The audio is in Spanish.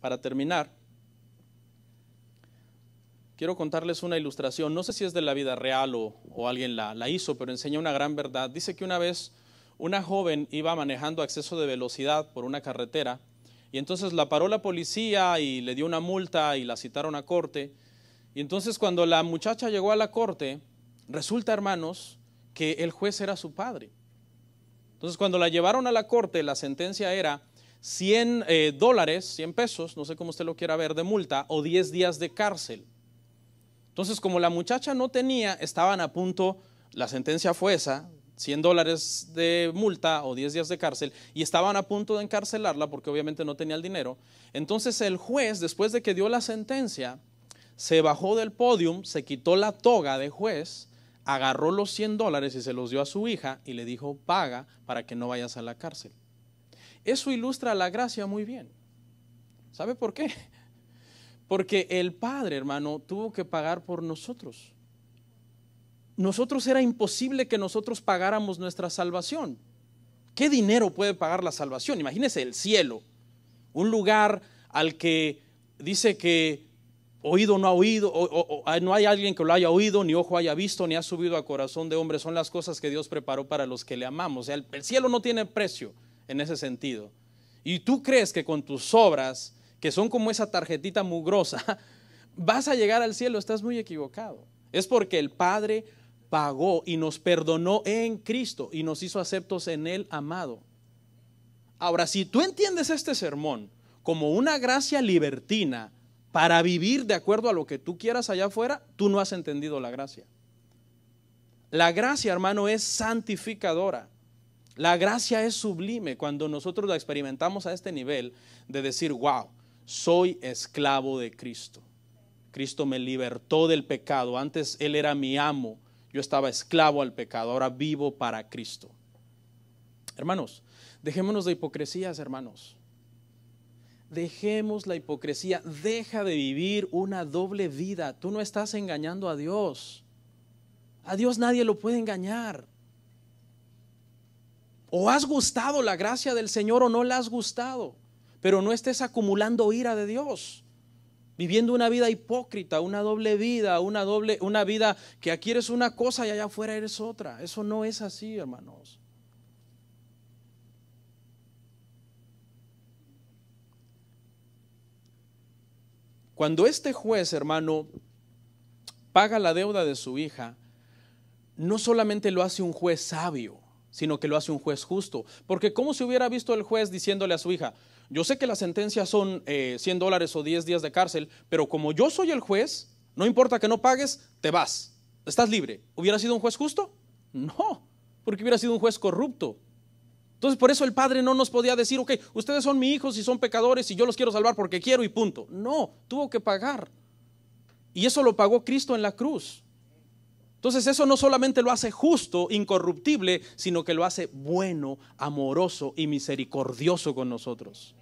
para terminar, quiero contarles una ilustración. No sé si es de la vida real o, alguien la, la, hizo, pero enseña una gran verdad. Dice que una vez una joven iba manejando a exceso de velocidad por una carretera y entonces la paró la policía y le dio una multa y la citaron a corte. Y entonces cuando la muchacha llegó a la corte, resulta, hermanos, que el juez era su padre. Entonces cuando la llevaron a la corte, la sentencia era 100 eh, dólares, 100 pesos, no sé cómo usted lo quiera ver, de multa o 10 días de cárcel. Entonces, como la muchacha no tenía, estaban a punto, la sentencia fue esa, 100 dólares de multa o 10 días de cárcel, y estaban a punto de encarcelarla porque obviamente no tenía el dinero. Entonces el juez, después de que dio la sentencia, se bajó del podio, se quitó la toga de juez, agarró los 100 dólares y se los dio a su hija y le dijo, paga para que no vayas a la cárcel. Eso ilustra la gracia muy bien. ¿Sabe por qué? Porque el Padre, hermano, tuvo que pagar por nosotros. Nosotros era imposible que nosotros pagáramos nuestra salvación. ¿Qué dinero puede pagar la salvación? Imagínese el cielo, un lugar al que dice que oído no ha oído, o, no hay alguien que lo haya oído, ni ojo haya visto, ni ha subido a corazón de hombre. Son las cosas que Dios preparó para los que le amamos. el cielo no tiene precio en ese sentido. Y tú crees que con tus obras, que son como esa tarjetita mugrosa, vas a llegar al cielo, estás muy equivocado. Es porque el Padre pagó y nos perdonó en Cristo y nos hizo aceptos en el amado. Ahora, si tú entiendes este sermón como una gracia libertina para vivir de acuerdo a lo que tú quieras allá afuera, tú no has entendido la gracia. La gracia, hermano, es santificadora. La gracia es sublime cuando nosotros la experimentamos a este nivel de decir, wow, soy esclavo de Cristo. Cristo me libertó del pecado. Antes Él era mi amo. Yo estaba esclavo al pecado. Ahora vivo para Cristo. Hermanos, dejémonos de hipocresías, hermanos. Dejemos la hipocresía. Deja de vivir una doble vida. Tú no estás engañando a Dios. A Dios nadie lo puede engañar. O has gustado la gracia del Señor o no la has gustado, pero no estés acumulando ira de Dios, viviendo una vida hipócrita, una doble vida, una doble una vida que aquí eres una cosa y allá afuera eres otra. Eso no es así, hermanos. Cuando este juez, hermano, paga la deuda de su hija, no solamente lo hace un juez sabio, sino que lo hace un juez justo. Porque como se hubiera visto el juez diciéndole a su hija, yo sé que las sentencias son 100 eh, dólares o 10 días de cárcel, pero como yo soy el juez, no importa que no pagues, te vas, estás libre. ¿Hubiera sido un juez justo? No, porque hubiera sido un juez corrupto. Entonces por eso el padre no nos podía decir, ok, ustedes son mis hijos y son pecadores y yo los quiero salvar porque quiero y punto. No, tuvo que pagar. Y eso lo pagó Cristo en la cruz. Entonces eso no solamente lo hace justo, incorruptible, sino que lo hace bueno, amoroso y misericordioso con nosotros.